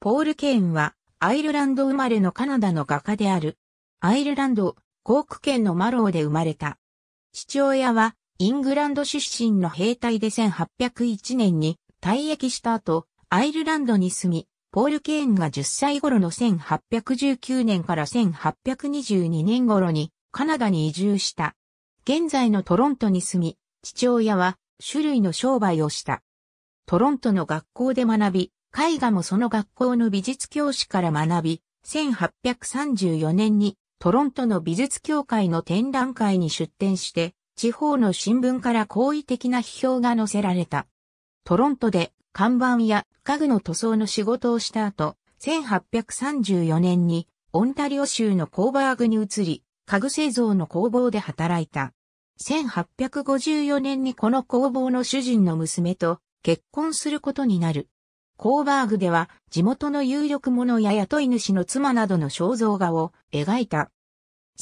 ポール・ケーンは、アイルランド生まれのカナダの画家である。アイルランド、コーク県のマローで生まれた。父親は、イングランド出身の兵隊で1801年に退役した後、アイルランドに住み、ポール・ケーンが10歳頃の1819年から1822年頃にカナダに移住した。現在のトロントに住み、父親は種類の商売をした。トロントの学校で学び、絵画もその学校の美術教師から学び、1834年にトロントの美術協会の展覧会に出展して、地方の新聞から好意的な批評が載せられた。トロントで看板や家具の塗装の仕事をした後、1834年にオンタリオ州のコーバーグに移り、家具製造の工房で働いた。1854年にこの工房の主人の娘と結婚することになる。コーバーグでは地元の有力者や雇い主の妻などの肖像画を描いた。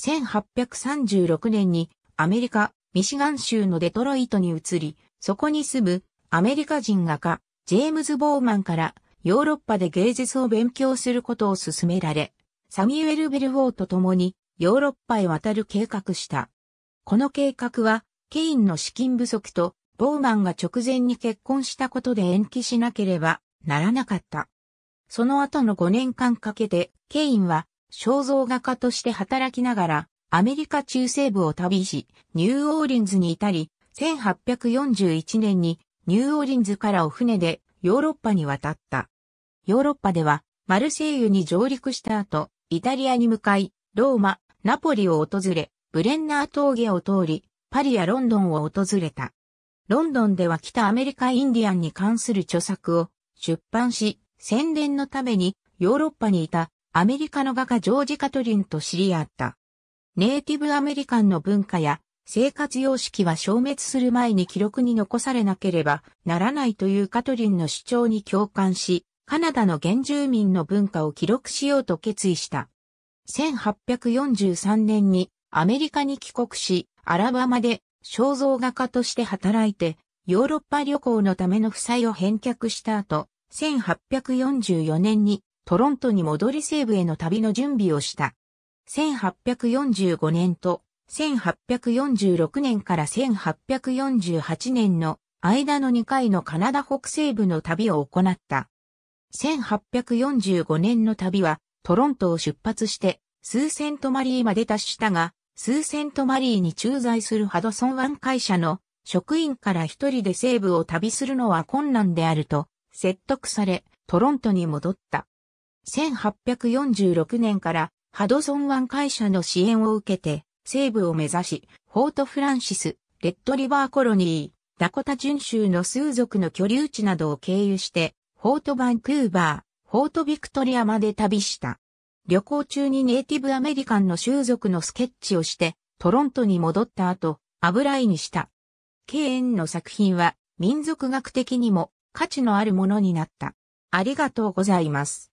1836年にアメリカ、ミシガン州のデトロイトに移り、そこに住むアメリカ人画家、ジェームズ・ボーマンからヨーロッパで芸術を勉強することを勧められ、サミュエル・ベルフォーと共にヨーロッパへ渡る計画した。この計画は、ケインの資金不足と、ボーマンが直前に結婚したことで延期しなければならなかった。その後の5年間かけて、ケインは肖像画家として働きながら、アメリカ中西部を旅し、ニューオーリンズに至り、1841年にニューオーリンズからお船でヨーロッパに渡った。ヨーロッパではマルセイユに上陸した後、イタリアに向かい、ローマ、ナポリを訪れ、ブレンナー峠を通り、パリやロンドンを訪れた。ロンドンでは北アメリカインディアンに関する著作を出版し、宣伝のためにヨーロッパにいたアメリカの画家ジョージ・カトリンと知り合った。ネイティブアメリカンの文化や生活様式は消滅する前に記録に残されなければならないというカトリンの主張に共感し、カナダの原住民の文化を記録しようと決意した。1843年にアメリカに帰国し、アラバマで肖像画家として働いてヨーロッパ旅行のための負債を返却した後、1844年にトロントに戻り西部への旅の準備をした。1845年と1846年から1848年の間の2回のカナダ北西部の旅を行った。1845年の旅はトロントを出発してスーセントマリーまで達したが、スーセントマリーに駐在するハドソン湾会社の職員から一人で西部を旅するのは困難であると説得され、トロントに戻った。1846年からハドソン湾会社の支援を受けて、西部を目指し、フォートフランシス、レッドリバーコロニー、ダコタ準州の数族の居留地などを経由して、フォートバンクーバー、フォートビクトリアまで旅した。旅行中にネイティブアメリカンの習族のスケッチをして、トロントに戻った後、油絵にした。ー遠の作品は民族学的にも価値のあるものになった。ありがとうございます。